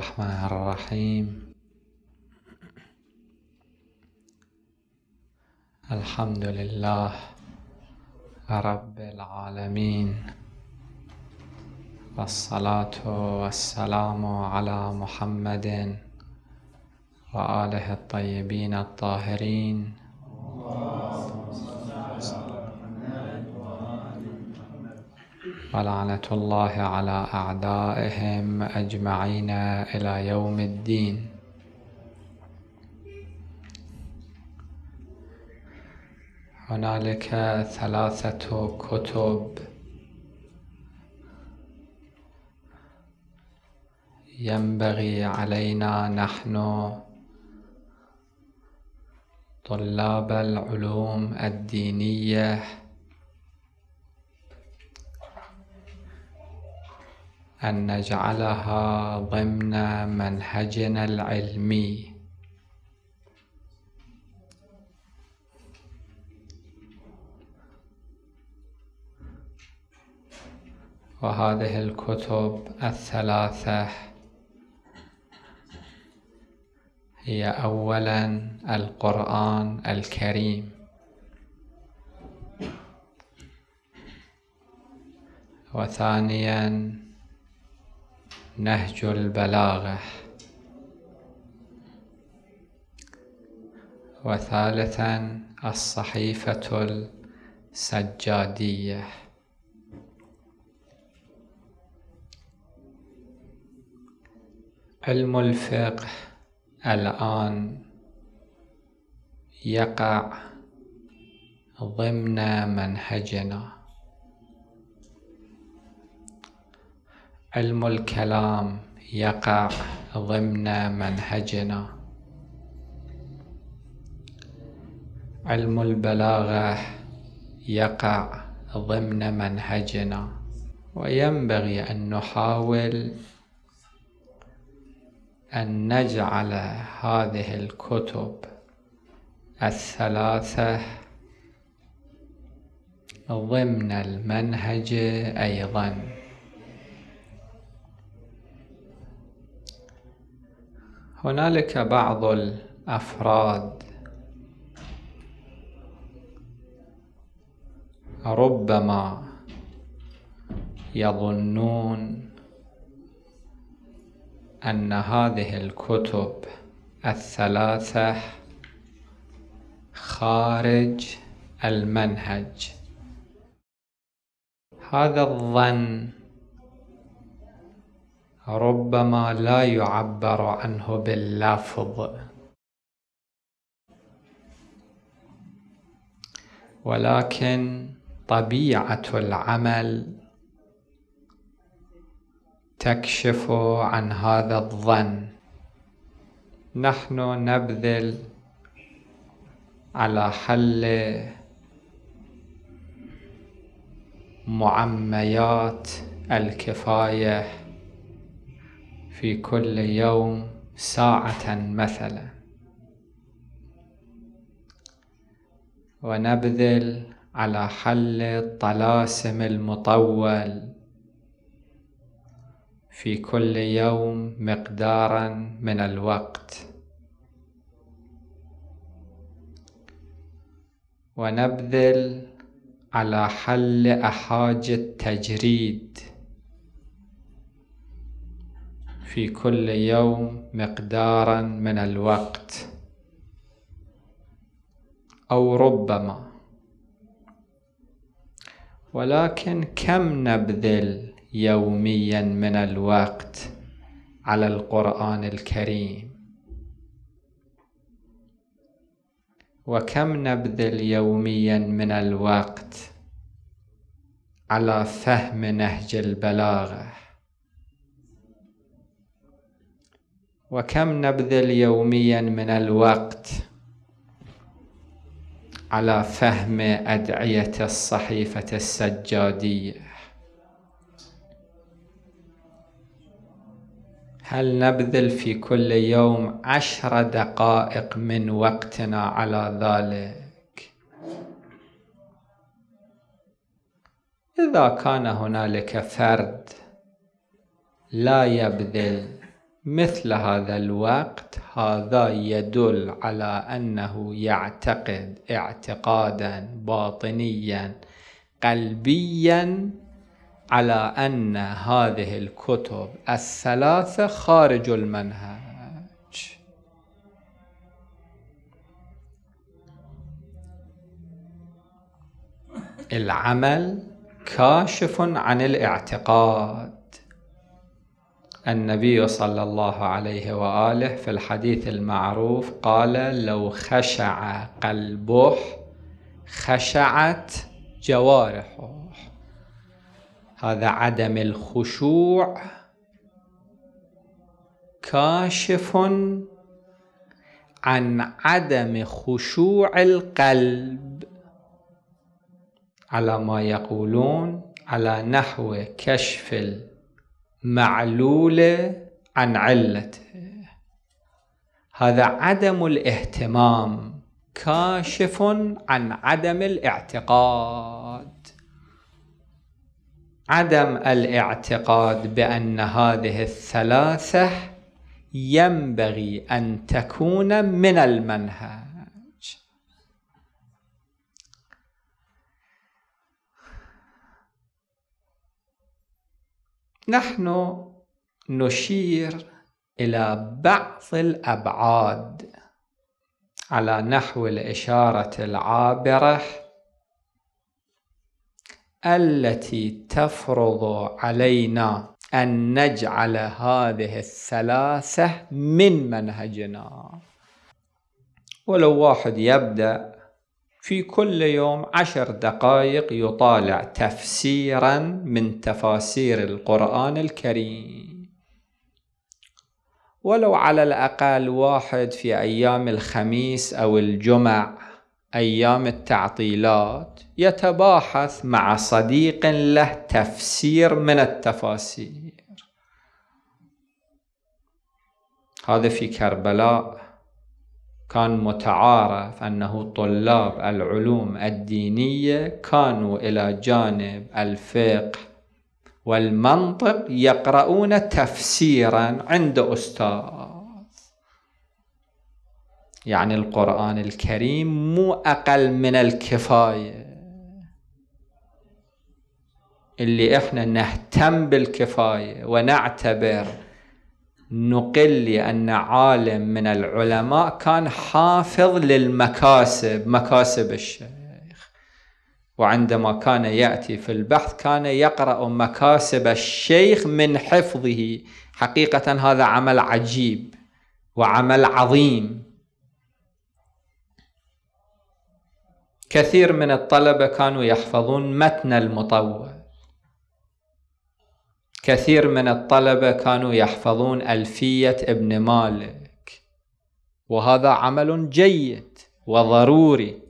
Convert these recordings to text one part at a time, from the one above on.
الرحمن الرحيم الحمد لله رب العالمين والصلاة والسلام على محمد وآله الطيبين الطاهرين ولعنة الله على أعدائهم أجمعين إلى يوم الدين هنالك ثلاثة كتب ينبغي علينا نحن طلاب العلوم الدينيه أن نجعلها ضمن منهجنا العلمي وهذه الكتب الثلاثة هي أولا القرآن الكريم وثانيا نهج البلاغة وثالثا الصحيفة السجادية علم الفقه الآن يقع ضمن منهجنا علم الكلام يقع ضمن منهجنا علم البلاغة يقع ضمن منهجنا وينبغي أن نحاول أن نجعل هذه الكتب الثلاثة ضمن المنهج أيضاً هنالك بعض الافراد ربما يظنون ان هذه الكتب الثلاثه خارج المنهج هذا الظن ربما لا يعبر عنه باللفظ ولكن طبيعه العمل تكشف عن هذا الظن نحن نبذل على حل معميات الكفايه في كل يوم ساعة مثلا ونبذل على حل الطلاسم المطول في كل يوم مقدارا من الوقت ونبذل على حل أحاج التجريد في كل يوم مقدارا من الوقت او ربما ولكن كم نبذل يوميا من الوقت على القران الكريم وكم نبذل يوميا من الوقت على فهم نهج البلاغه وكم نبذل يوميا من الوقت على فهم أدعية الصحيفة السجادية هل نبذل في كل يوم عشر دقائق من وقتنا على ذلك إذا كان هنالك فرد لا يبذل مثل هذا الوقت هذا يدل على أنه يعتقد اعتقادا باطنيا قلبيا على أن هذه الكتب الثلاثة خارج المنهج العمل كاشف عن الاعتقاد النبي صلى الله عليه وآله في الحديث المعروف قال لو خشع قلبه خشعت جوارحه هذا عدم الخشوع كاشف عن عدم خشوع القلب على ما يقولون على نحو كشف معلولة عن علته هذا عدم الاهتمام كاشف عن عدم الاعتقاد عدم الاعتقاد بأن هذه الثلاثة ينبغي أن تكون من المنهج نحن نشير إلى بعض الأبعاد على نحو الإشارة العابرة التي تفرض علينا أن نجعل هذه الثلاثة من منهجنا ولو واحد يبدأ في كل يوم عشر دقائق يطالع تفسيرا من تفاسير القرآن الكريم ولو على الأقل واحد في أيام الخميس أو الجمع أيام التعطيلات يتباحث مع صديق له تفسير من التفاسير هذا في كربلاء كان متعارف أنه طلاب العلوم الدينية كانوا إلى جانب الفقه والمنطق يقرؤون تفسيرا عند أستاذ يعني القرآن الكريم مو أقل من الكفاية اللي احنا نهتم بالكفاية ونعتبر نقل لي أن عالم من العلماء كان حافظ للمكاسب مكاسب الشيخ وعندما كان يأتي في البحث كان يقرأ مكاسب الشيخ من حفظه حقيقة هذا عمل عجيب وعمل عظيم كثير من الطلبة كانوا يحفظون متن المطول كثير من الطلبة كانوا يحفظون ألفية ابن مالك وهذا عمل جيد وضروري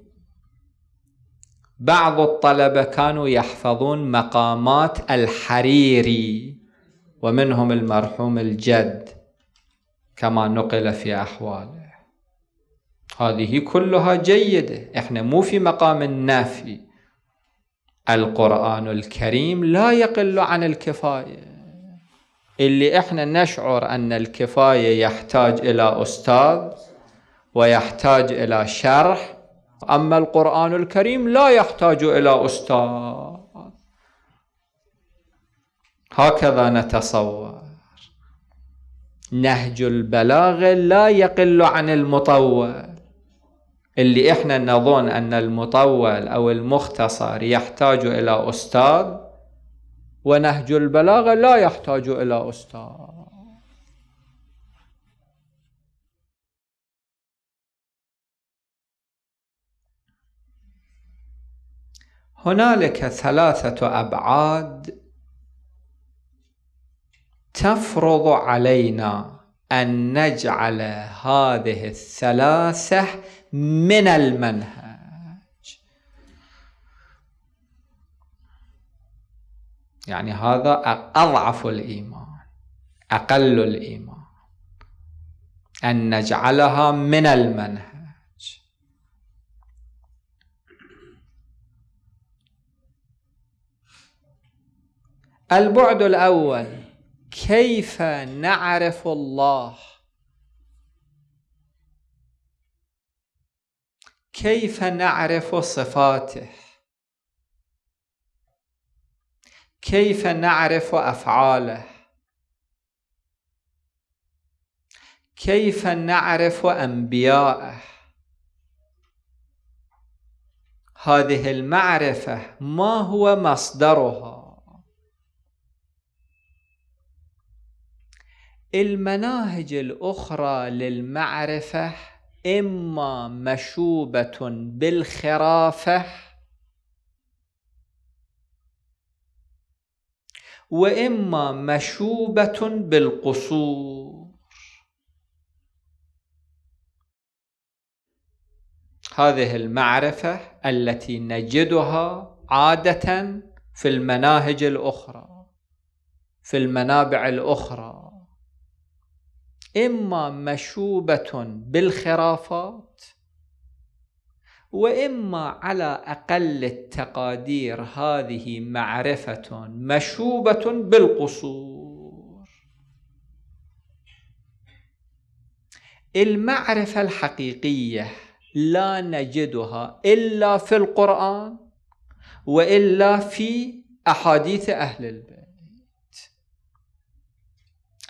بعض الطلبة كانوا يحفظون مقامات الحريري ومنهم المرحوم الجد كما نقل في أحواله هذه كلها جيدة احنا مو في مقام النافي القرآن الكريم لا يقل عن الكفاية اللي احنا نشعر أن الكفاية يحتاج إلى أستاذ ويحتاج إلى شرح أما القرآن الكريم لا يحتاج إلى أستاذ هكذا نتصور نهج البلاغة لا يقل عن المطور اللي احنا نظن ان المطول او المختصر يحتاج الى استاذ ونهج البلاغه لا يحتاج الى استاذ هنالك ثلاثه ابعاد تفرض علينا أن نجعل هذه الثلاثة من المنهج يعني هذا أضعف الإيمان أقل الإيمان أن نجعلها من المنهج البعد الأول كيف نعرف الله كيف نعرف صفاته كيف نعرف افعاله كيف نعرف انبياءه هذه المعرفه ما هو مصدرها المناهج الأخرى للمعرفة إما مشوبة بالخرافة وإما مشوبة بالقصور هذه المعرفة التي نجدها عادة في المناهج الأخرى في المنابع الأخرى إما مشوبة بالخرافات وإما على أقل التقادير هذه معرفة مشوبة بالقصور المعرفة الحقيقية لا نجدها إلا في القرآن وإلا في أحاديث أهل البيت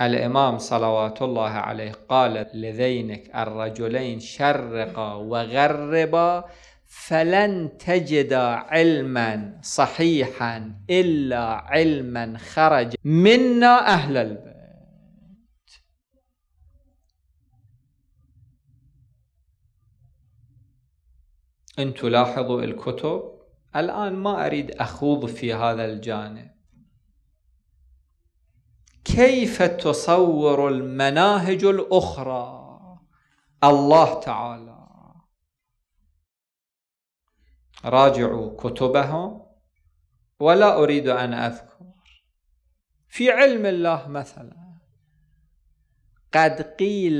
الإمام صلوات الله عليه قال لذينك الرجلين شرقا وغربا فلن تجد علما صحيحا إلا علما خرج منا أهل البيت أن تلاحظوا الكتب الآن ما أريد أخوض في هذا الجانب كيف تصور المناهج الأخرى الله تعالى راجعوا كتبهم ولا أريد أن أذكر في علم الله مثلا قد قيل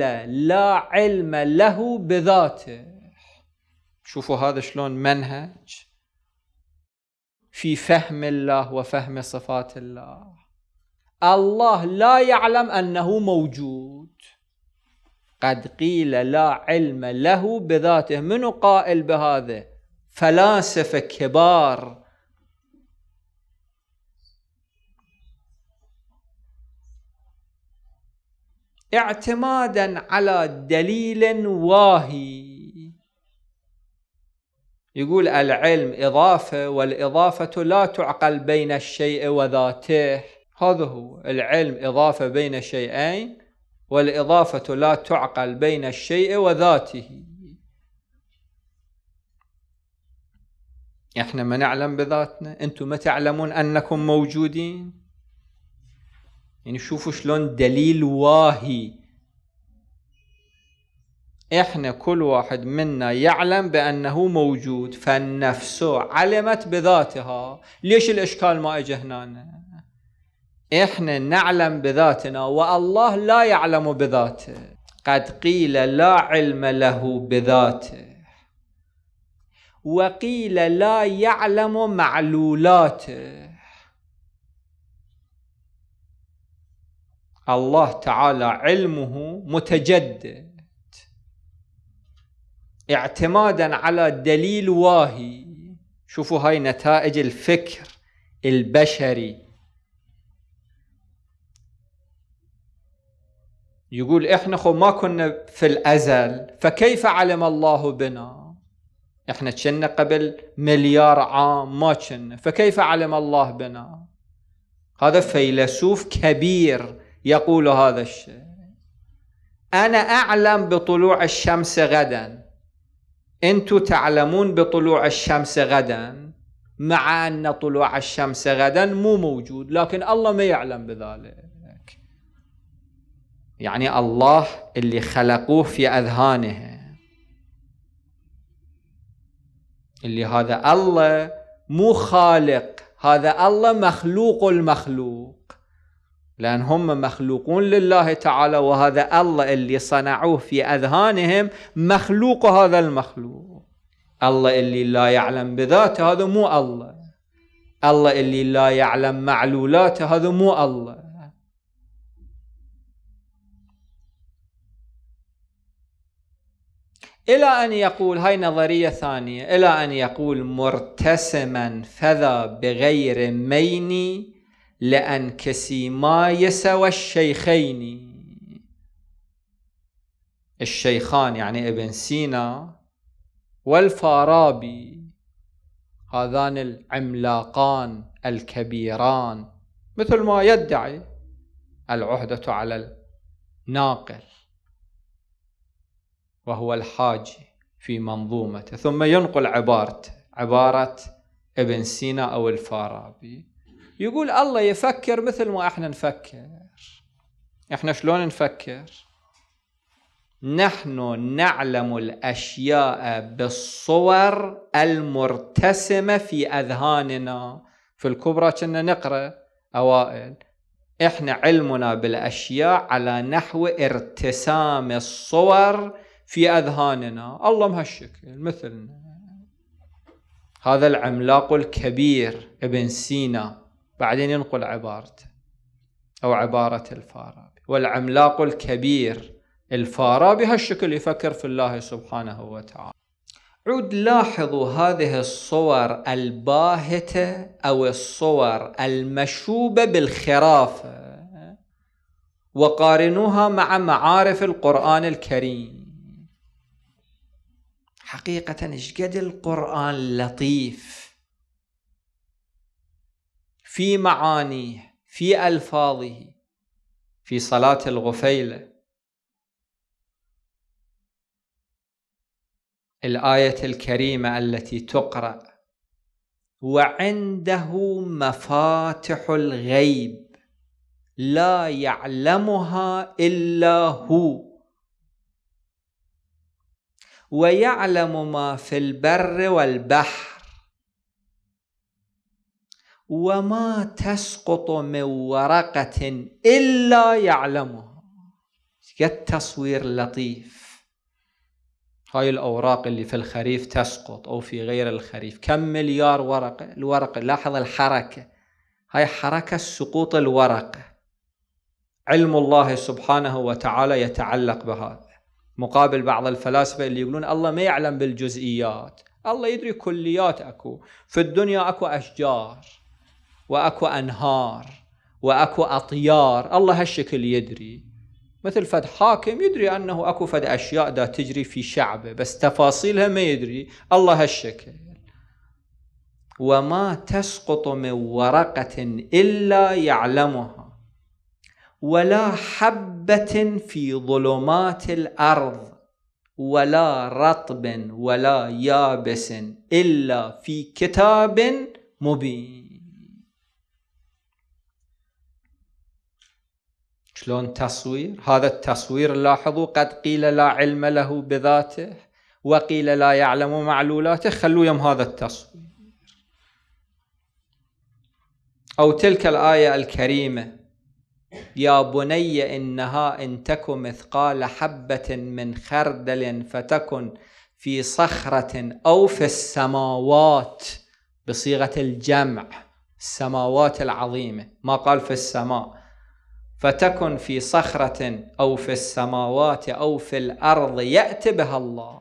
لا علم له بذاته شوفوا هذا شلون منهج في فهم الله وفهم صفات الله الله لا يعلم أنه موجود قد قيل لا علم له بذاته من قائل بهذا فلاسفة كبار اعتمادا على دليل واهي يقول العلم إضافة والإضافة لا تعقل بين الشيء وذاته هذا هو العلم إضافة بين شيئين والإضافة لا تعقل بين الشيء وذاته احنا ما نعلم بذاتنا انتم ما تعلمون انكم موجودين يعني شوفوا شلون دليل واهي احنا كل واحد منا يعلم بانه موجود فالنفس علمت بذاتها ليش الاشكال ما اجى هنا احنا نعلم بذاتنا والله لا يعلم بذاته قد قيل لا علم له بذاته وقيل لا يعلم معلولاته الله تعالى علمه متجدد اعتمادا على دليل واهي شوفوا هاي نتائج الفكر البشري يقول احنا خو ما كنا في الازل فكيف علم الله بنا احنا كنا قبل مليار عام ما كنا فكيف علم الله بنا هذا فيلسوف كبير يقول هذا الشيء انا اعلم بطلوع الشمس غدا انتم تعلمون بطلوع الشمس غدا مع ان طلوع الشمس غدا مو موجود لكن الله ما يعلم بذلك يعني الله اللي خلقوه في أذهانه اللي هذا الله مو خالق هذا الله مخلوق المخلوق لأن هم مخلوقون لله تعالى وهذا الله اللي صنعوه في أذهانهم مخلوق هذا المخلوق الله اللي لا يعلم بذاته هذا مو الله الله اللي لا يعلم معلولاته هذا مو الله إلى أن يقول هاي نظرية ثانية إلى أن يقول مرتسما فذا بغير مين ما يسوى الشيخين الشيخان يعني ابن سينا والفارابي هذان العملاقان الكبيران مثل ما يدعي العهدة على الناقل وهو الحاج في منظومته ثم ينقل عبارته عبارة ابن سينا أو الفارابي يقول الله يفكر مثل ما احنا نفكر احنا شلون نفكر نحن نعلم الاشياء بالصور المرتسمه في اذهاننا في الكبرى كنا نقرا اوائل احنا علمنا بالاشياء على نحو ارتسام الصور في أذهاننا الله مهالشكل مثلنا هذا العملاق الكبير ابن سينا بعدين ينقل عبارته أو عبارة الفارابي والعملاق الكبير الفارابي هالشكل يفكر في الله سبحانه وتعالى عود لاحظوا هذه الصور الباهتة أو الصور المشوبة بالخرافة وقارنوها مع معارف القرآن الكريم حقيقة اشقد القرآن لطيف في معانيه في ألفاظه في صلاة الغفيلة الآية الكريمة التي تقرأ وعنده مفاتح الغيب لا يعلمها إلا هو ويعلم ما في البر والبحر وما تسقط من ورقة إلا يعلمها قد تصوير لطيف هاي الأوراق اللي في الخريف تسقط أو في غير الخريف كم مليار ورقة الورقة لاحظ الحركة هاي حركة سقوط الورقة علم الله سبحانه وتعالى يتعلق بهذا مقابل بعض الفلاسفه اللي يقولون الله ما يعلم بالجزئيات الله يدري كليات اكو في الدنيا اكو اشجار واكو انهار واكو اطيار الله هالشكل يدري مثل فد حاكم يدري انه اكو فد اشياء دا تجري في شعبه بس تفاصيلها ما يدري الله هالشكل وما تسقط من ورقه الا يعلمها ولا حبة في ظلمات الأرض ولا رطب ولا يابس إلا في كتاب مبين شلون تصوير هذا التصوير لاحظوا قد قيل لا علم له بذاته وقيل لا يعلم معلولاته خلوا يوم هذا التصوير أو تلك الآية الكريمة يا بني إنها إن تك مثقال حبة من خردل فتكن في صخرة أو في السماوات بصيغة الجمع السماوات العظيمة ما قال في السماء فتكن في صخرة أو في السماوات أو في الأرض يأتي بها الله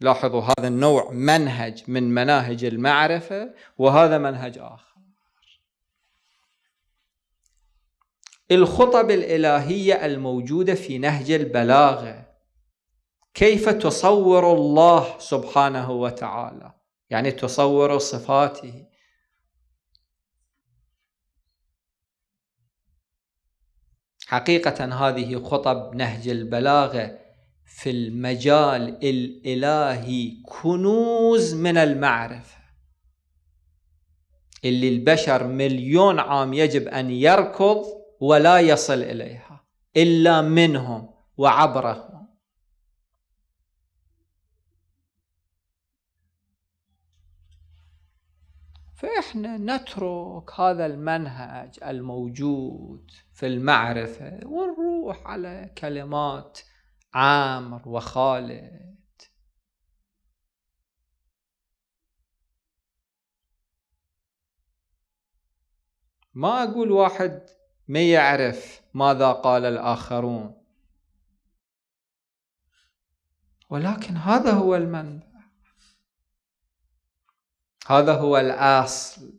لاحظوا هذا النوع منهج من مناهج المعرفة وهذا منهج آخر الخطب الإلهية الموجودة في نهج البلاغة كيف تصور الله سبحانه وتعالى يعني تصور صفاته حقيقة هذه خطب نهج البلاغة في المجال الإلهي كنوز من المعرفة اللي البشر مليون عام يجب أن يركض ولا يصل إليها إلا منهم وعبرهم فإحنا نترك هذا المنهج الموجود في المعرفة ونروح على كلمات عامر وخالد ما أقول واحد من يعرف ماذا قال الآخرون ولكن هذا هو المنبع هذا هو الأصل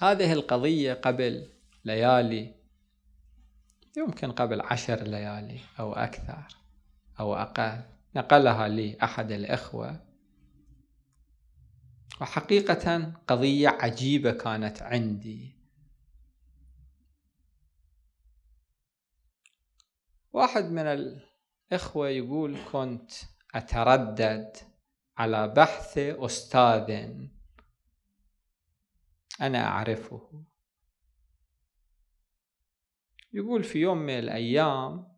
هذه القضية قبل ليالي يمكن قبل عشر ليالي أو أكثر أو أقل نقلها لي أحد الإخوة وحقيقة قضية عجيبة كانت عندي واحد من الإخوة يقول كنت أتردد على بحث أستاذ أنا أعرفه يقول في يوم من الأيام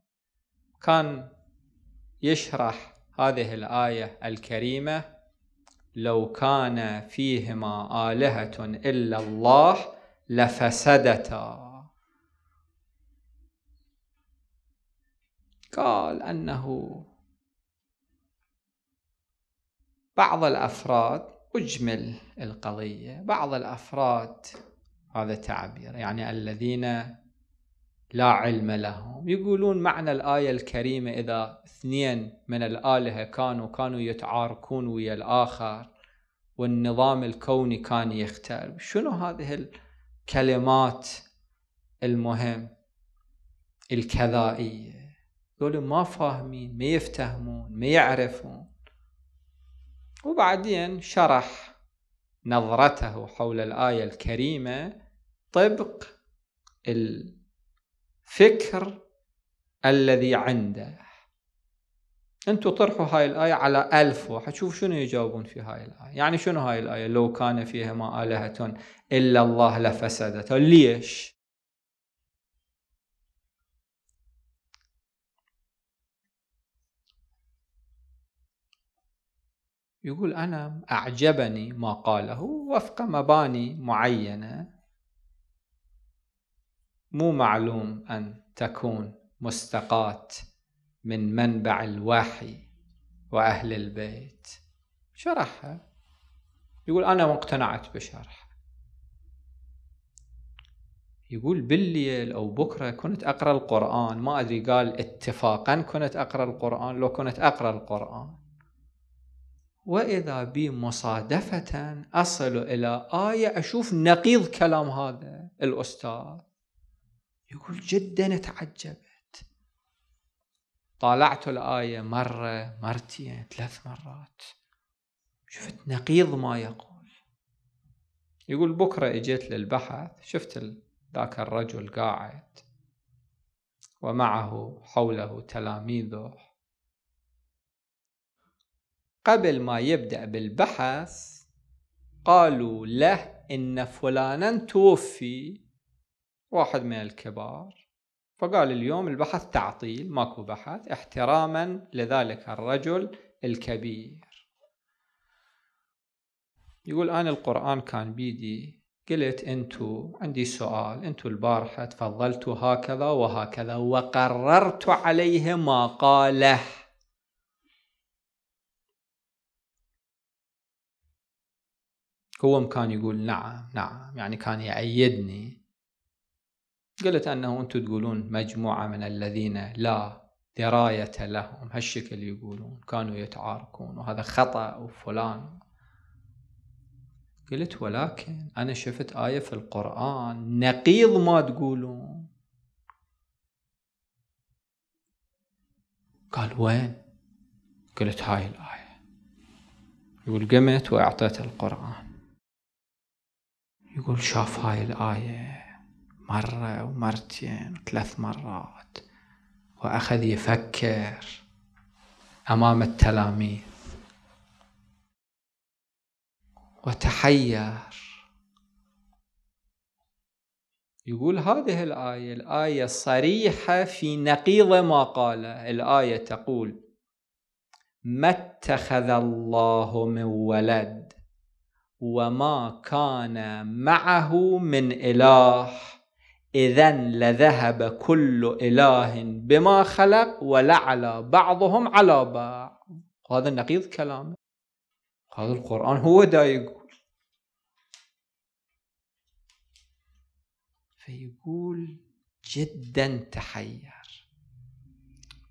كان يشرح هذه الآية الكريمة لو كان فيهما آلهة إلا الله لفسدتا قال أنه بعض الأفراد أجمل القضية بعض الأفراد هذا تعبير يعني الذين لا علم لهم يقولون معنى الآية الكريمة إذا اثنين من الآلهة كانوا كانوا يتعاركون ويا الآخر والنظام الكوني كان يختل شنو هذه الكلمات المهم الكذائية دول ما فاهمين ما يفتهمون ما يعرفون وبعدين شرح نظرته حول الآية الكريمة طبق الفكر الذي عنده انتوا طرحوا هاي الآية على ألف واحد شوف شنو يجاوبون في هاي الآية يعني شنو هاي الآية لو كان فيها ما آلهة إلا الله لفسدت ليش يقول أنا أعجبني ما قاله وفق مباني معينة مو معلوم أن تكون مستقاة من منبع الوحي وأهل البيت شرحها يقول أنا مقتنعت بشرحه يقول بالليل أو بكرة كنت أقرأ القرآن ما أدري قال اتفاقا كنت أقرأ القرآن لو كنت أقرأ القرآن وإذا بي مصادفة أصل إلى آية أشوف نقيض كلام هذا الأستاذ يقول جدا تعجبت طالعت الآية مرة مرتين ثلاث مرات شفت نقيض ما يقول يقول بكرة إجيت للبحث شفت ذاك الرجل قاعد ومعه حوله تلاميذه قبل ما يبدأ بالبحث قالوا له إن فلانا توفي واحد من الكبار فقال اليوم البحث تعطيل ماكو بحث احتراما لذلك الرجل الكبير يقول أنا القرآن كان بيدي قلت انتو عندي سؤال انتو البارحة تفضلتوا هكذا وهكذا وقررت عليه ما قاله هو كان يقول نعم نعم يعني كان يأيدني قلت أنه أنتم تقولون مجموعة من الذين لا دراية لهم هالشكل يقولون كانوا يتعاركون وهذا خطأ وفلان قلت ولكن أنا شفت آية في القرآن نقيض ما تقولون قال وين قلت هاي الآية يقول قمت وأعطيت القرآن يقول شاف هاي الآية مرة ومرتين وثلاث مرات وأخذ يفكر أمام التلاميذ وتحير يقول هذه الآية الآية صريحة في نقيض ما قال الآية تقول ما اتخذ الله من ولد وما كان معه من إله إذا لذهب كل إله بما خلق ولعل بعضهم على بعض هذا نقيض كلامه هذا القرآن هو دا يقول فيقول جدا تحير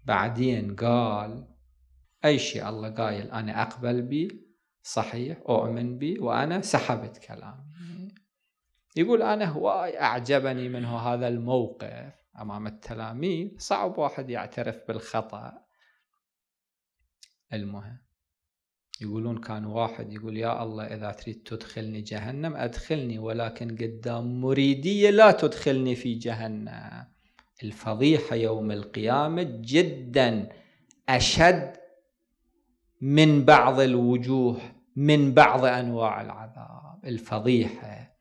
بعدين قال أي شيء الله قايل أنا أقبل به صحيح أؤمن بي وأنا سحبت كلامي يقول أنا هواي أعجبني منه هذا الموقف أمام التلاميذ صعب واحد يعترف بالخطأ المهم يقولون كان واحد يقول يا الله إذا تريد تدخلني جهنم أدخلني ولكن قدام مريدية لا تدخلني في جهنم الفضيحة يوم القيامة جدا أشد من بعض الوجوه من بعض انواع العذاب الفضيحه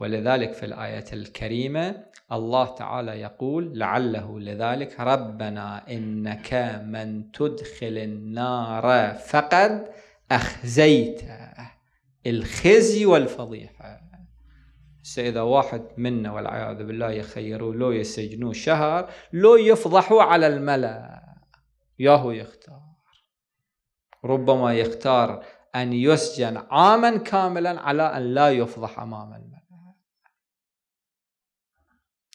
ولذلك في الايه الكريمه الله تعالى يقول لعله لذلك ربنا انك من تدخل النار فقد اخزيته الخزي والفضيحه هسه اذا واحد منا والعياذ بالله يخيروا لو يسجنوه شهر لو يفضحوا على الملا ياهو يختار ربما يختار أن يسجن عاما كاملا على أن لا يفضح أمام الملأ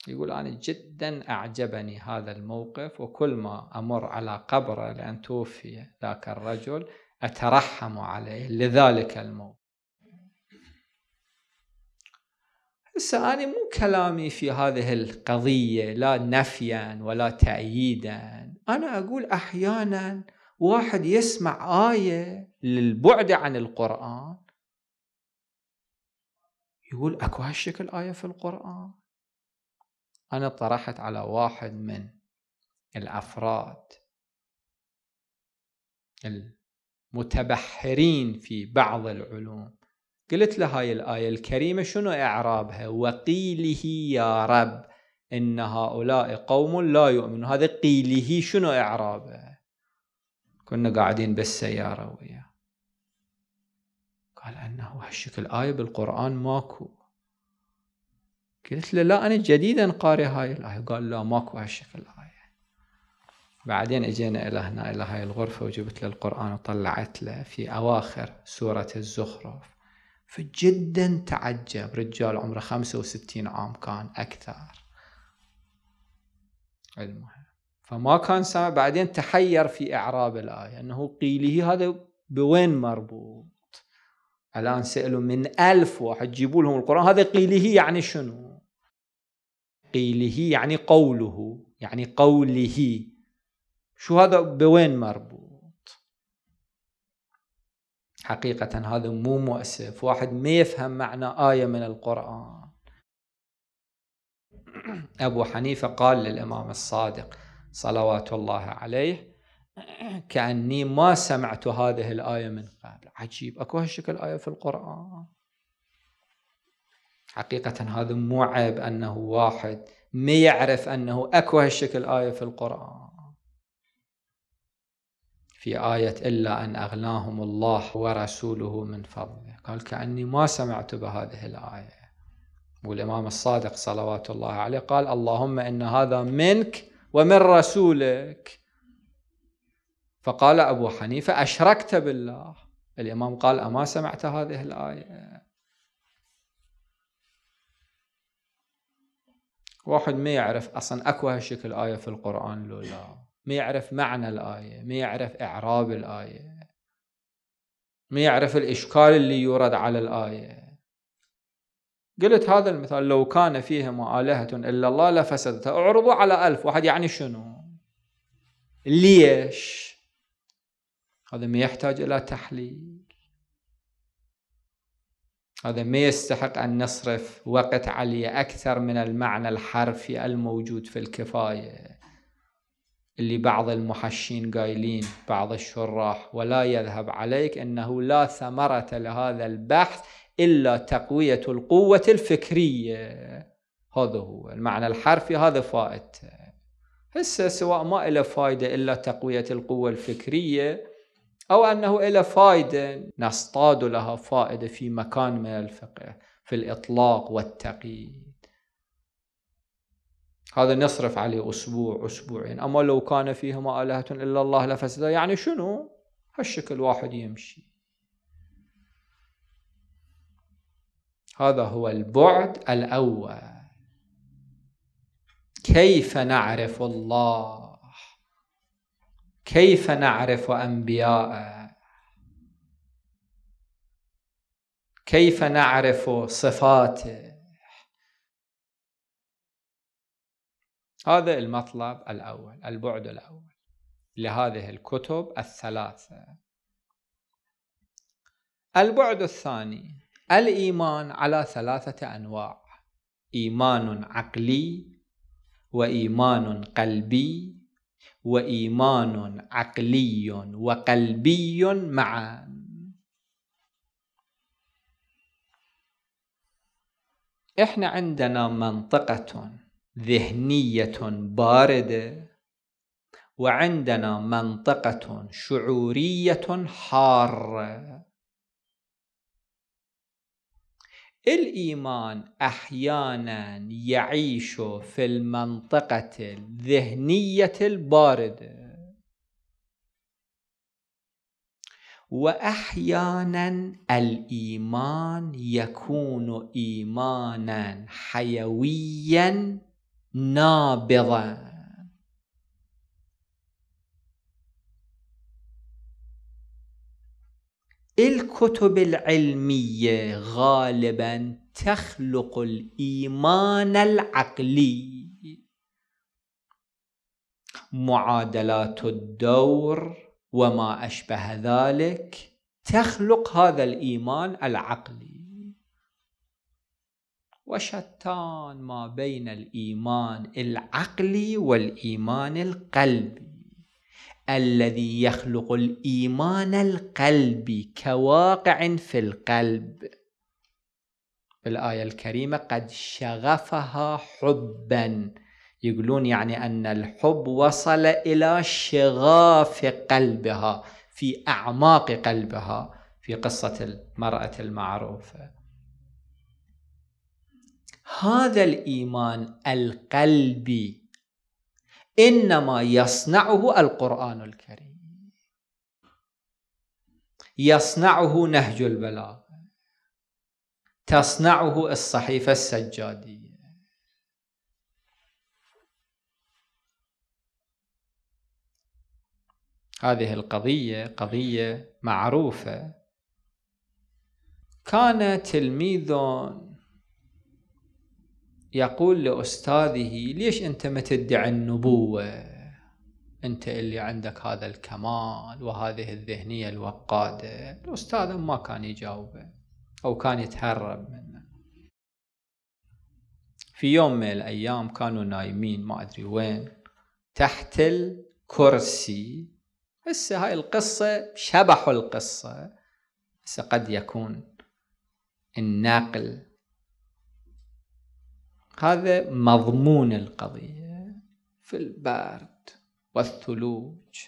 يقول أنا جدا أعجبني هذا الموقف وكل ما أمر على قبره لأن توفي ذاك الرجل أترحم عليه لذلك الموقف هسه أنا مو كلامي في هذه القضية لا نفيا ولا تأييدا أنا أقول أحيانا واحد يسمع آية للبعد عن القرآن يقول اكو هالشكل آية في القرآن أنا طرحت على واحد من الأفراد المتبحرين في بعض العلوم قلت له هاي الآية الكريمة شنو إعرابها وقيله يا رب إن هؤلاء قوم لا يؤمنون هذا قيله شنو إعرابه كنا قاعدين بالسيارة وياه قال أنه هالشكل آية بالقرآن ماكو قلت له لا أنا جديدا قارئ هاي الآية قال لا ماكو هالشكل آية بعدين اجينا الى هنا الى هاي الغرفه وجبت له القران وطلعت له في اواخر سوره الزخرف فجدا تعجب رجال عمره 65 عام كان اكثر المهم فما كان سامع بعدين تحير في إعراب الآية أنه قيله هذا بوين مربوط الآن سألوا من ألف واحد جيبوا لهم القرآن هذا قيله يعني شنو قيله يعني قوله يعني قوله شو هذا بوين مربوط حقيقة هذا مو مؤسف واحد ما يفهم معنى آية من القرآن أبو حنيفة قال للإمام الصادق صلوات الله عليه كأني ما سمعت هذه الآية من قبل عجيب أكو هالشكل آية في القرآن حقيقة هذا معب أنه واحد ما يعرف أنه أكو هالشكل آية في القرآن في آية إلا أن أغناهم الله ورسوله من فضله قال كأني ما سمعت بهذه الآية والإمام الصادق صلوات الله عليه قال اللهم إن هذا منك ومن رسولك فقال أبو حنيفة أشركت بالله الإمام قال أما سمعت هذه الآية واحد ما يعرف أصلا أكو هالشكل آية في القرآن لو لا ما يعرف معنى الآية ما يعرف إعراب الآية ما يعرف الإشكال اللي يورد على الآية قلت هذا المثال لو كان فيهما آلهة إلا الله لفسدت أعرضوا على ألف واحد يعني شنو ليش هذا ما يحتاج إلى تحليل هذا ما يستحق أن نصرف وقت عليه أكثر من المعنى الحرفي الموجود في الكفاية اللي بعض المحشين قايلين بعض الشراح ولا يذهب عليك أنه لا ثمرة لهذا البحث إلا تقوية القوة الفكرية هذا هو المعنى الحرفي هذا فائت هسه سواء ما له فائدة إلا تقوية القوة الفكرية أو أنه له فائدة نصطاد لها فائدة في مكان من الفقه في الإطلاق والتقييد هذا نصرف عليه أسبوع أسبوعين أما لو كان فيهما آلهة إلا الله لفسدا يعني شنو هالشكل واحد يمشي هذا هو البعد الأول كيف نعرف الله كيف نعرف أنبياءه كيف نعرف صفاته هذا المطلب الأول البعد الأول لهذه الكتب الثلاثة البعد الثاني الإيمان على ثلاثة أنواع إيمان عقلي وإيمان قلبي وإيمان عقلي وقلبي معا إحنا عندنا منطقة ذهنية باردة وعندنا منطقة شعورية حارة الإيمان أحيانا يعيش في المنطقة الذهنية الباردة واحيانا الايمان يكون ايمانا حيويا نابضا الكتب العلمية غالبا تخلق الإيمان العقلي معادلات الدور وما أشبه ذلك تخلق هذا الإيمان العقلي وشتان ما بين الإيمان العقلي والإيمان القلبي الذي يخلق الايمان القلبي كواقع في القلب الايه الكريمه قد شغفها حبا يقولون يعني ان الحب وصل الى شغاف قلبها في اعماق قلبها في قصه المراه المعروفه هذا الايمان القلبي إنما يصنعه القرآن الكريم يصنعه نهج البلاغة تصنعه الصحيفة السجادية هذه القضية قضية معروفة كان تلميذ يقول لأستاذه ليش أنت ما تدعي النبوة أنت اللي عندك هذا الكمال وهذه الذهنية الوقادة الأستاذ ما كان يجاوبه أو كان يتهرب منه في يوم من الأيام كانوا نايمين ما أدري وين تحت الكرسي هسه هاي القصة شبحوا القصة هسه قد يكون النقل هذا مضمون القضية في البرد والثلوج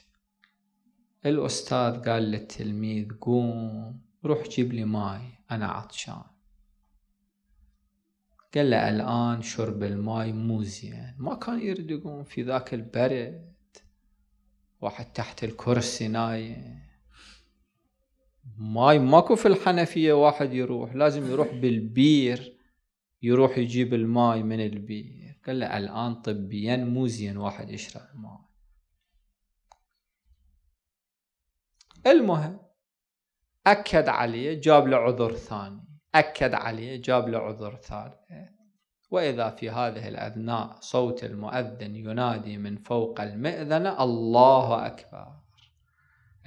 الأستاذ قال للتلميذ قوم روح جيب لي ماي أنا عطشان قال له الآن شرب الماي مو زين ما كان يرد يقوم في ذاك البرد واحد تحت الكرسي نايم ماي ماكو في الحنفية واحد يروح لازم يروح بالبير يروح يجيب الماي من البير قال له الآن طبيا مو زين واحد يشرب الماي المهم أكد عليه جاب له عذر ثاني أكد عليه جاب له عذر ثالث وإذا في هذه الأثناء صوت المؤذن ينادي من فوق المئذنة الله أكبر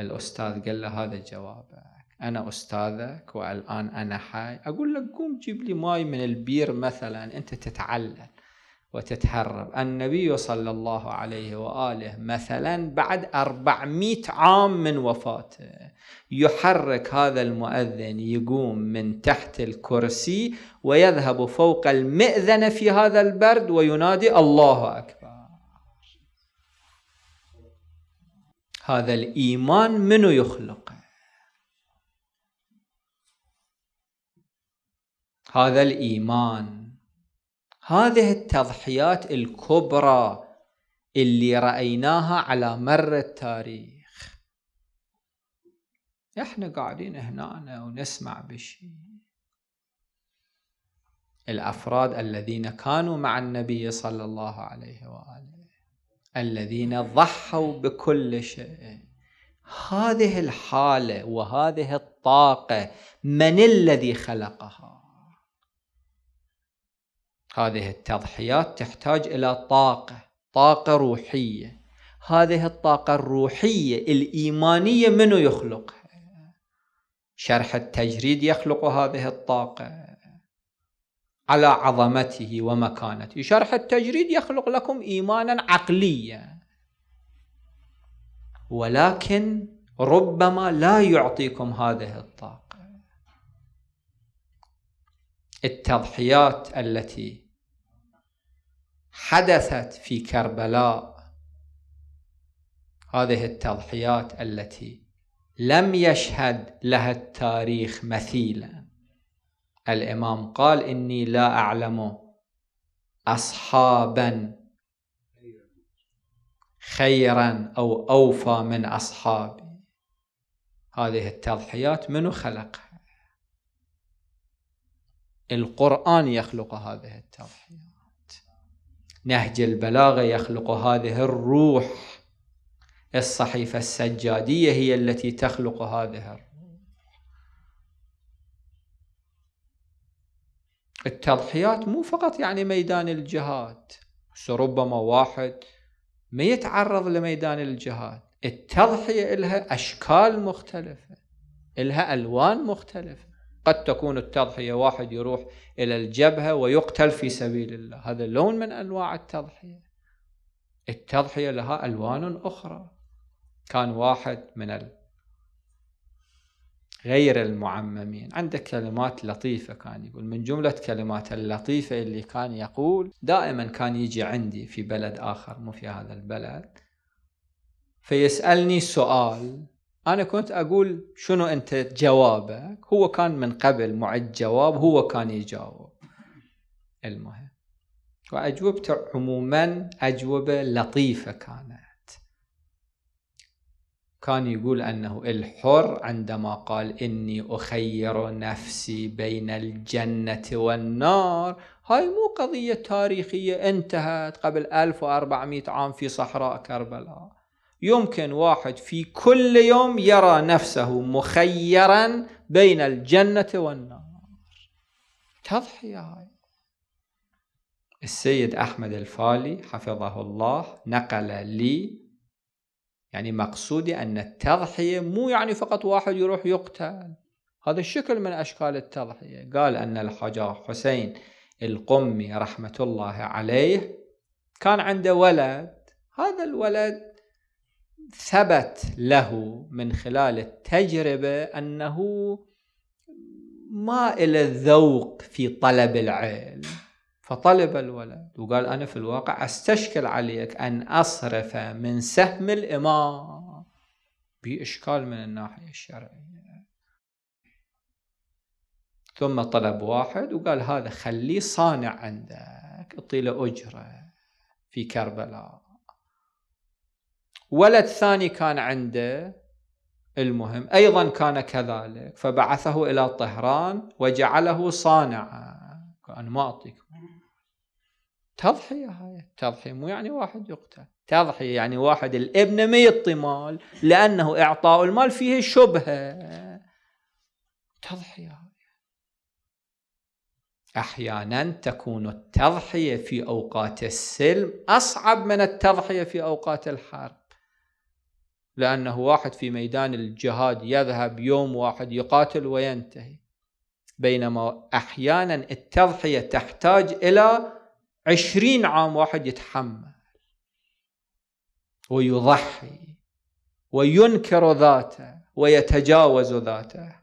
الأستاذ قال له هذا جوابه انا استاذك والان انا حي اقول لك قوم جيب لي ماي من البير مثلا انت تتعلل وتتهرب النبي صلى الله عليه واله مثلا بعد 400 عام من وفاته يحرك هذا المؤذن يقوم من تحت الكرسي ويذهب فوق المئذنه في هذا البرد وينادي الله اكبر هذا الايمان منو يخلقه هذا الإيمان هذه التضحيات الكبرى اللي رأيناها على مر التاريخ احنا قاعدين هنا ونسمع بشيء الأفراد الذين كانوا مع النبي صلى الله عليه وآله الذين ضحوا بكل شيء هذه الحالة وهذه الطاقة من الذي خلقها هذه التضحيات تحتاج إلى طاقة طاقة روحية هذه الطاقة الروحية الإيمانية منو يخلقها شرح التجريد يخلق هذه الطاقة على عظمته ومكانته شرح التجريد يخلق لكم إيمانا عقليا ولكن ربما لا يعطيكم هذه الطاقة التضحيات التي حدثت في كربلاء هذه التضحيات التي لم يشهد لها التاريخ مثيلا الامام قال اني لا اعلم اصحابا خيرا او اوفى من اصحابي هذه التضحيات منو خلقها القرآن يخلق هذه التضحيات نهج البلاغة يخلق هذه الروح الصحيفة السجادية هي التي تخلق هذه الروح التضحيات مو فقط يعني ميدان الجهاد ربما واحد ما يتعرض لميدان الجهاد التضحية لها أشكال مختلفة لها ألوان مختلفة قد تكون التضحية واحد يروح إلى الجبهة ويقتل في سبيل الله هذا لون من أنواع التضحية التضحية لها ألوان أخرى كان واحد من غير المعممين عنده كلمات لطيفة كان يقول من جملة كلمات اللطيفة اللي كان يقول دائما كان يجي عندي في بلد آخر مو في هذا البلد فيسألني سؤال انا كنت اقول شنو انت جوابك هو كان من قبل معد جواب هو كان يجاوب المهم واجوبته عموما اجوبه لطيفه كانت كان يقول انه الحر عندما قال اني اخير نفسي بين الجنه والنار هاي مو قضيه تاريخيه انتهت قبل 1400 عام في صحراء كربلاء يمكن واحد في كل يوم يرى نفسه مخيرا بين الجنة والنار تضحية هاي السيد أحمد الفالي حفظه الله نقل لي يعني مقصودي أن التضحية مو يعني فقط واحد يروح يقتل هذا الشكل من أشكال التضحية قال أن الحجر حسين القمي رحمة الله عليه كان عنده ولد هذا الولد ثبت له من خلال التجربة أنه ما إلى الذوق في طلب العلم فطلب الولد وقال أنا في الواقع أستشكل عليك أن أصرف من سهم الإمام بإشكال من الناحية الشرعية ثم طلب واحد وقال هذا خليه صانع عندك اطيله أجرة في كربلاء ولد ثاني كان عنده المهم أيضا كان كذلك فبعثه إلى طهران وجعله صانعا أنا ما أعطيكم تضحية هاي تضحيه مو يعني واحد يقتل تضحية يعني واحد الابن ما يعطي مال لأنه إعطاء المال فيه شبهة تضحية أحيانا تكون التضحية في أوقات السلم أصعب من التضحية في أوقات الحرب لأنه واحد في ميدان الجهاد يذهب يوم واحد يقاتل وينتهي بينما أحيانا التضحية تحتاج إلى عشرين عام واحد يتحمل ويضحي وينكر ذاته ويتجاوز ذاته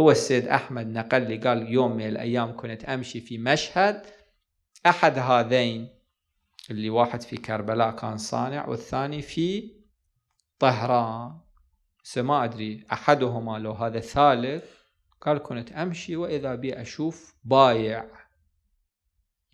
هو السيد أحمد نقل لي قال يوم من الأيام كنت أمشي في مشهد أحد هذين اللي واحد في كربلاء كان صانع والثاني في طهران ما أدري أحدهما لو هذا الثالث قال كنت أمشي وإذا بي أشوف بايع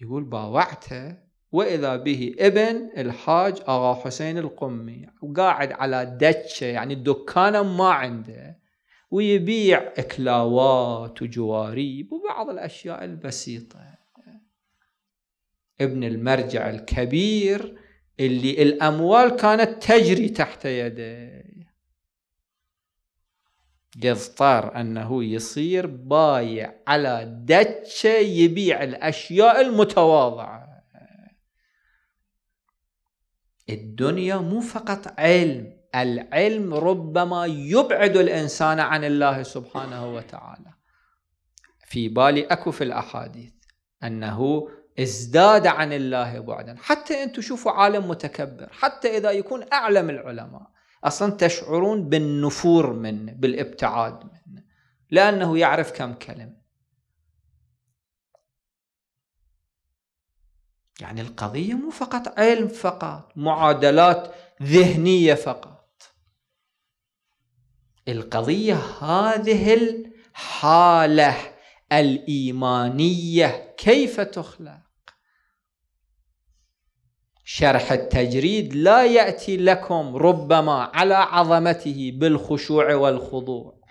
يقول باوعته وإذا به ابن الحاج أغا حسين القمي وقاعد على دكة يعني دكانه ما عنده ويبيع اكلاوات وجواريب وبعض الاشياء البسيطه ابن المرجع الكبير اللي الأموال كانت تجري تحت يديه يضطر أنه يصير بايع على دكة يبيع الأشياء المتواضعة الدنيا مو فقط علم العلم ربما يبعد الإنسان عن الله سبحانه وتعالى في بالي أكو في الأحاديث أنه ازداد عن الله بعدا حتى أنتم شوفوا عالم متكبر حتى إذا يكون أعلم العلماء أصلا تشعرون بالنفور منه بالابتعاد منه لأنه يعرف كم كلمة يعني القضية مو فقط علم فقط معادلات ذهنية فقط القضية هذه الحالة الإيمانية كيف تخلق شرح التجريد لا يأتي لكم ربما على عظمته بالخشوع والخضوع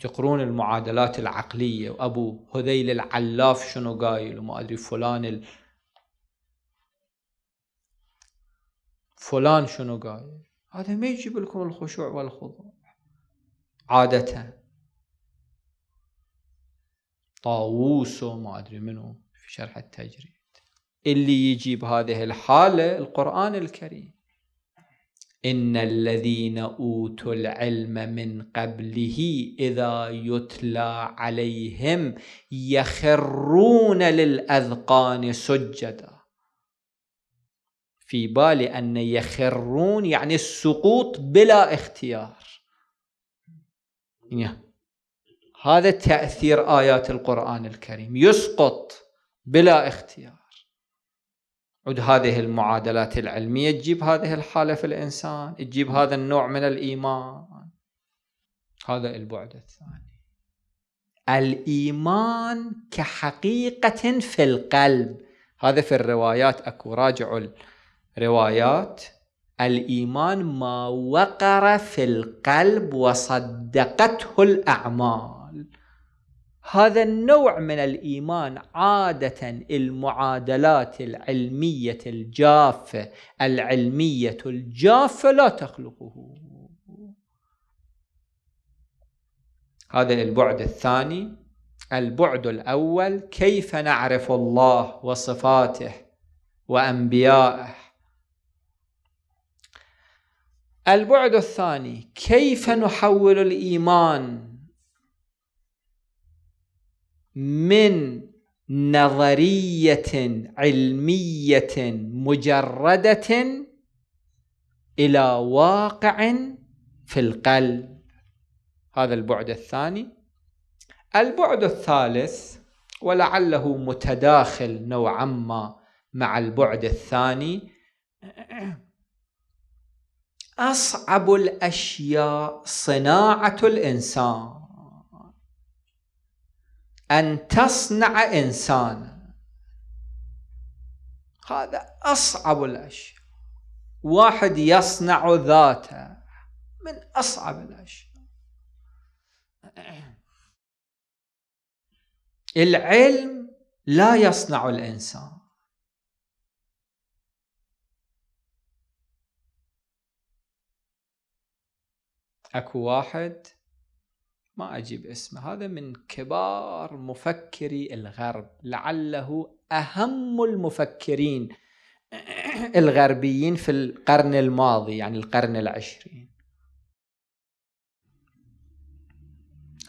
تقرون المعادلات العقلية وأبو هذيل العلاف شنو قايل وما أدري فلان ال... فلان شنو قايل هذا ما يجيب لكم الخشوع والخضوع عادة طاووس وما أدري منو في شرح التجريد اللي يجيب هذه الحالة القرآن الكريم إن الذين أوتوا العلم من قبله إذا يتلى عليهم يخرون للأذقان سجدا في بالي أن يخرون يعني السقوط بلا اختيار إيه. هذا تأثير آيات القرآن الكريم يسقط بلا اختيار عد هذه المعادلات العلمية تجيب هذه الحالة في الإنسان تجيب هذا النوع من الإيمان هذا البعد الثاني الإيمان كحقيقة في القلب هذا في الروايات أكو راجع الروايات الإيمان ما وقر في القلب وصدقته الأعمال هذا النوع من الايمان عاده المعادلات العلميه الجافه العلميه الجافه لا تخلقه هذا البعد الثاني البعد الاول كيف نعرف الله وصفاته وانبيائه البعد الثاني كيف نحول الايمان من نظريه علميه مجرده الى واقع في القلب هذا البعد الثاني البعد الثالث ولعله متداخل نوعا ما مع البعد الثاني اصعب الاشياء صناعه الانسان أن تصنع إنسانا هذا أصعب الأشياء واحد يصنع ذاته من أصعب الأشياء العلم لا يصنع الإنسان اكو واحد ما أجيب اسمه هذا من كبار مفكري الغرب لعله أهم المفكرين الغربيين في القرن الماضي يعني القرن العشرين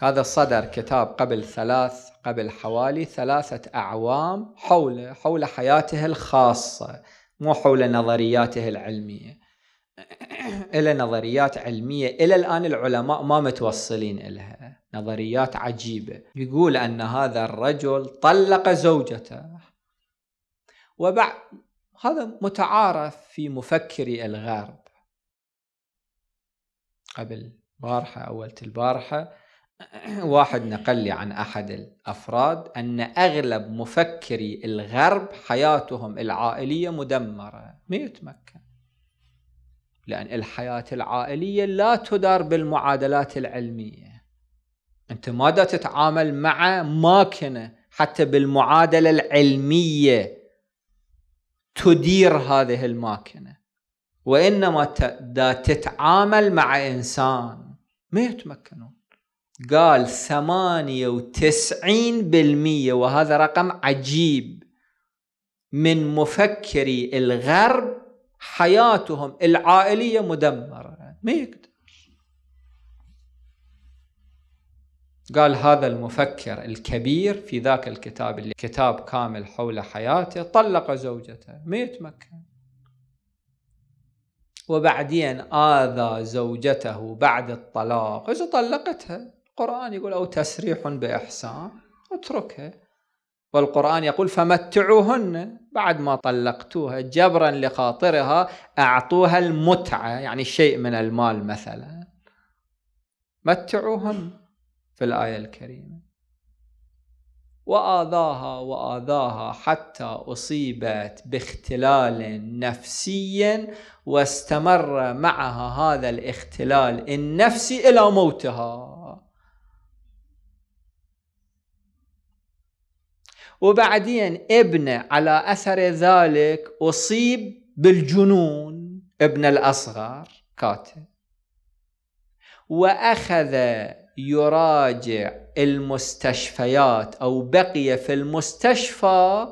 هذا صدر كتاب قبل ثلاث قبل حوالي ثلاثة أعوام حول حول حياته الخاصة مو حول نظرياته العلمية إلى نظريات علمية إلى الآن العلماء ما متوصلين إلها نظريات عجيبة يقول أن هذا الرجل طلق زوجته وبعد هذا متعارف في مفكري الغرب قبل بارحة أول البارحة واحد نقل لي عن أحد الأفراد أن أغلب مفكري الغرب حياتهم العائلية مدمرة ما يتمكن لأن الحياة العائلية لا تدار بالمعادلات العلمية أنت ماذا تتعامل مع ماكنة حتى بالمعادلة العلمية تدير هذه الماكنة وإنما تتعامل مع إنسان ما يتمكنون قال ثمانية وتسعين بالمية وهذا رقم عجيب من مفكري الغرب حياتهم العائلية مدمرة ما يقدر قال هذا المفكر الكبير في ذاك الكتاب اللي كتاب كامل حول حياته طلق زوجته ما يتمكن وبعدين آذى زوجته بعد الطلاق إذا طلقتها القرآن يقول أو تسريح بإحسان اتركها والقرآن يقول فمتعوهن بعد ما طلقتوها جبرا لخاطرها أعطوها المتعة يعني شيء من المال مثلا متعوهن في الآية الكريمة وآذاها وآذاها حتى أصيبت باختلال نفسي واستمر معها هذا الاختلال النفسي إلى موتها وبعدين ابنه على أثر ذلك أصيب بالجنون ابن الأصغر كاتب وأخذ يراجع المستشفيات أو بقي في المستشفى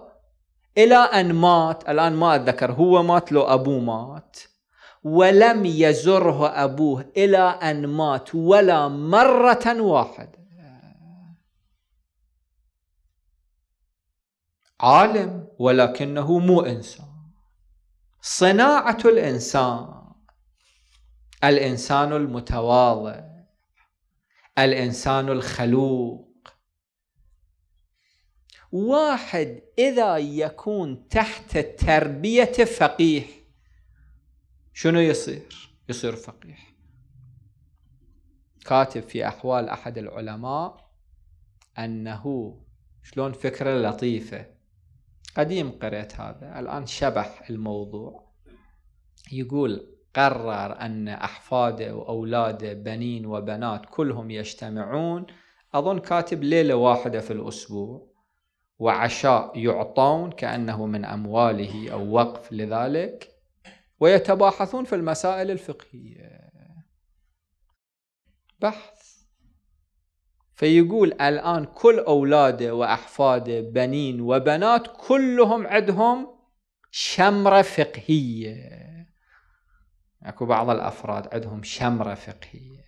إلى أن مات الآن ما أتذكر هو مات لو أبوه مات ولم يزره أبوه إلى أن مات ولا مرة واحدة عالم ولكنه مو انسان صناعه الانسان الانسان المتواضع الانسان الخلوق واحد اذا يكون تحت تربيه فقيه شنو يصير يصير فقيه كاتب في احوال احد العلماء انه شلون فكره لطيفه قديم قرأت هذا الآن شبح الموضوع يقول قرر أن أحفاده وأولاده بنين وبنات كلهم يجتمعون أظن كاتب ليلة واحدة في الأسبوع وعشاء يعطون كأنه من أمواله أو وقف لذلك ويتباحثون في المسائل الفقهية بحث فيقول الآن كل أولاده وأحفاده بنين وبنات كلهم عندهم شمرة فقهية أكو بعض الأفراد عندهم شمرة فقهية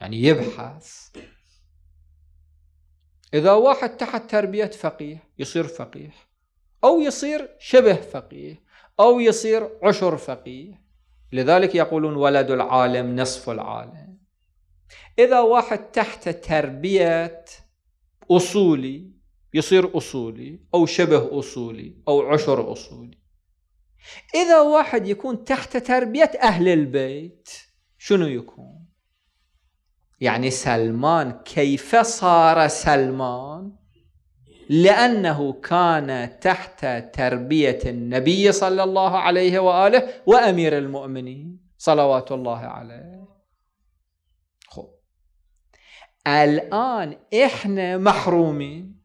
يعني يبحث إذا واحد تحت تربية فقيه يصير فقيه أو يصير شبه فقيه أو يصير عشر فقيه لذلك يقولون ولد العالم نصف العالم إذا واحد تحت تربية أصولي يصير أصولي أو شبه أصولي أو عشر أصولي إذا واحد يكون تحت تربية أهل البيت شنو يكون؟ يعني سلمان كيف صار سلمان؟ لأنه كان تحت تربية النبي صلى الله عليه وآله وأمير المؤمنين صلوات الله عليه الآن إحنا محرومين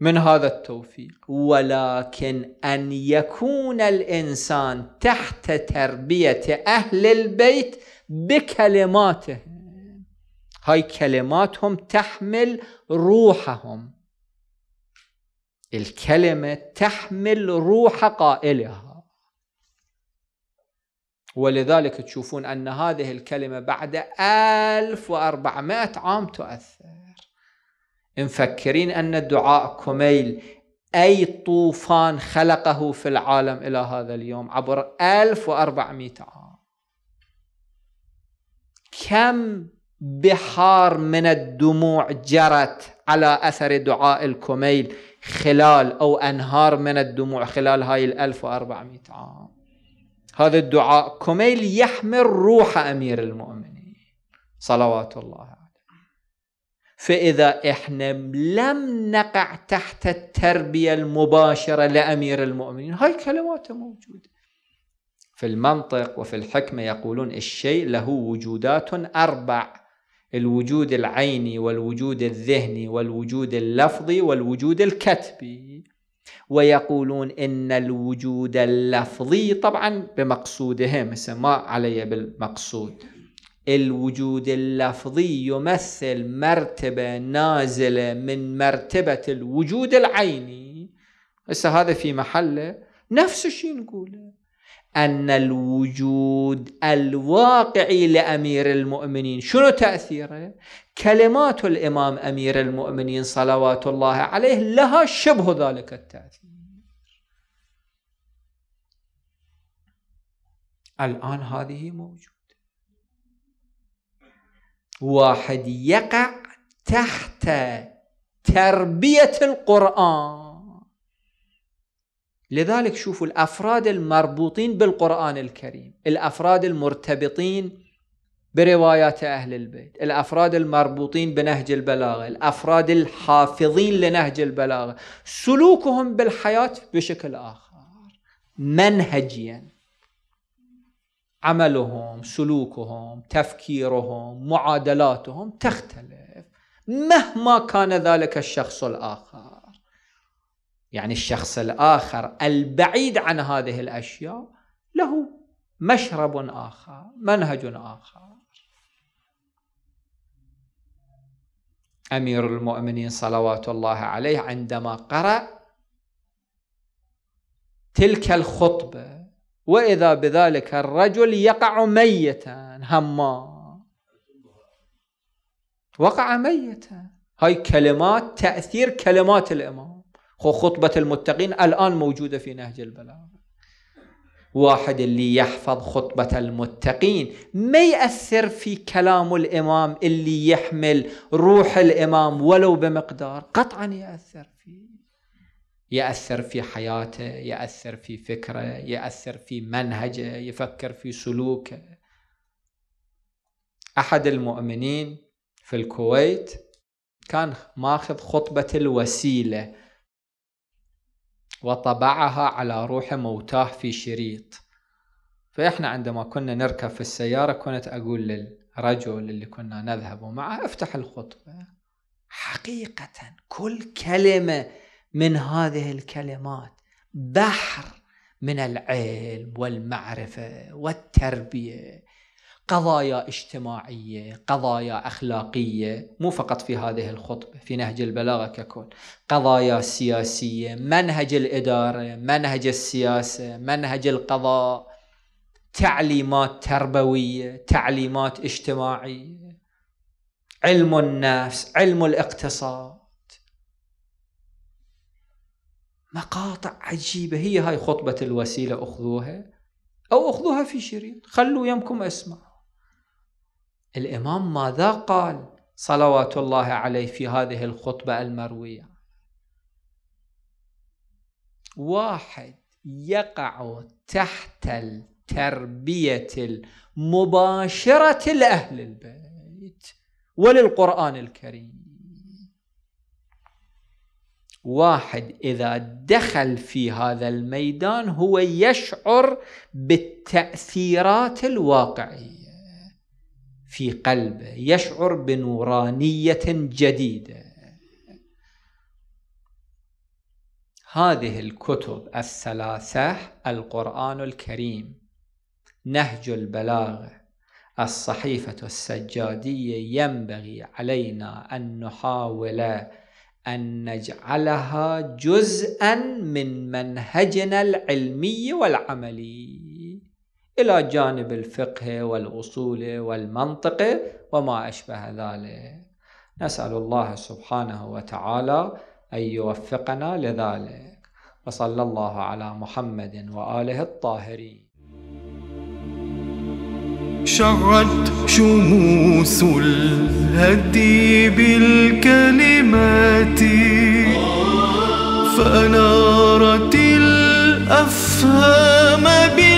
من هذا التوفيق ولكن أن يكون الإنسان تحت تربية أهل البيت بكلماته هاي كلماتهم تحمل روحهم الكلمة تحمل روح قائلها ولذلك تشوفون أن هذه الكلمة بعد 1400 عام تؤثر مفكرين أن الدعاء كميل أي طوفان خلقه في العالم إلى هذا اليوم عبر 1400 عام كم بحار من الدموع جرت على أثر دعاء الكميل خلال أو أنهار من الدموع خلال هاي الألف وأربعمائة عام هذا الدعاء كميل يحمل روح أمير المؤمنين صلوات الله عليه فإذا إحنا لم نقع تحت التربية المباشرة لأمير المؤمنين هاي كلماته موجودة في المنطق وفي الحكمة يقولون الشيء له وجودات أربع الوجود العيني والوجود الذهني والوجود اللفظي والوجود الكتبي ويقولون ان الوجود اللفظي طبعا بمقصودهم ما علي بالمقصود الوجود اللفظي يمثل مرتبة نازلة من مرتبة الوجود العيني هسه هذا في محله نفس الشيء نقوله أن الوجود الواقعي لأمير المؤمنين شنو تأثيره؟ كلمات الإمام أمير المؤمنين صلوات الله عليه لها شبه ذلك التأثير الآن هذه موجودة واحد يقع تحت تربية القرآن لذلك شوفوا الافراد المربوطين بالقران الكريم، الافراد المرتبطين بروايات اهل البيت، الافراد المربوطين بنهج البلاغه، الافراد الحافظين لنهج البلاغه، سلوكهم بالحياه بشكل اخر منهجيا. عملهم، سلوكهم، تفكيرهم، معادلاتهم تختلف مهما كان ذلك الشخص الاخر. يعني الشخص الآخر البعيد عن هذه الأشياء له مشرب آخر منهج آخر أمير المؤمنين صلوات الله عليه عندما قرأ تلك الخطبة وإذا بذلك الرجل يقع ميتا هما وقع ميتا هاي كلمات تأثير كلمات الإمام خطبة المتقين الآن موجودة في نهج البلاغة واحد اللي يحفظ خطبة المتقين ما يأثر في كلام الإمام اللي يحمل روح الإمام ولو بمقدار قطعا يأثر فيه يأثر في حياته يأثر في فكره يأثر في منهجه يفكر في سلوكه أحد المؤمنين في الكويت كان ماخذ خطبة الوسيلة وطبعها على روح موتاه في شريط فإحنا عندما كنا نركب في السيارة كنت أقول للرجل اللي كنا نذهب معه افتح الخطبة حقيقة كل كلمة من هذه الكلمات بحر من العلم والمعرفة والتربية قضايا اجتماعية قضايا أخلاقية مو فقط في هذه الخطبة في نهج البلاغة ككل قضايا سياسية منهج الإدارة منهج السياسة منهج القضاء تعليمات تربوية تعليمات اجتماعية علم النفس علم الاقتصاد مقاطع عجيبة هي هاي خطبة الوسيلة أخذوها أو أخذوها في شريط خلوا يمكم أسمع الإمام ماذا قال صلوات الله عليه في هذه الخطبة المروية واحد يقع تحت التربية المباشرة لأهل البيت وللقرآن الكريم واحد إذا دخل في هذا الميدان هو يشعر بالتأثيرات الواقعية في قلبه يشعر بنورانية جديدة هذه الكتب الثلاثة القرآن الكريم نهج البلاغة الصحيفة السجادية ينبغي علينا أن نحاول أن نجعلها جزءا من منهجنا العلمي والعملي إلى جانب الفقه والأصول والمنطق وما أشبه ذلك نسأل الله سبحانه وتعالى أن يوفقنا لذلك وصلى الله على محمد وآله الطاهرين شعت شموس الهدي بالكلمات فأنارت الأفهام بالكلمات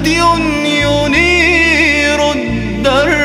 هدي ينير الدرب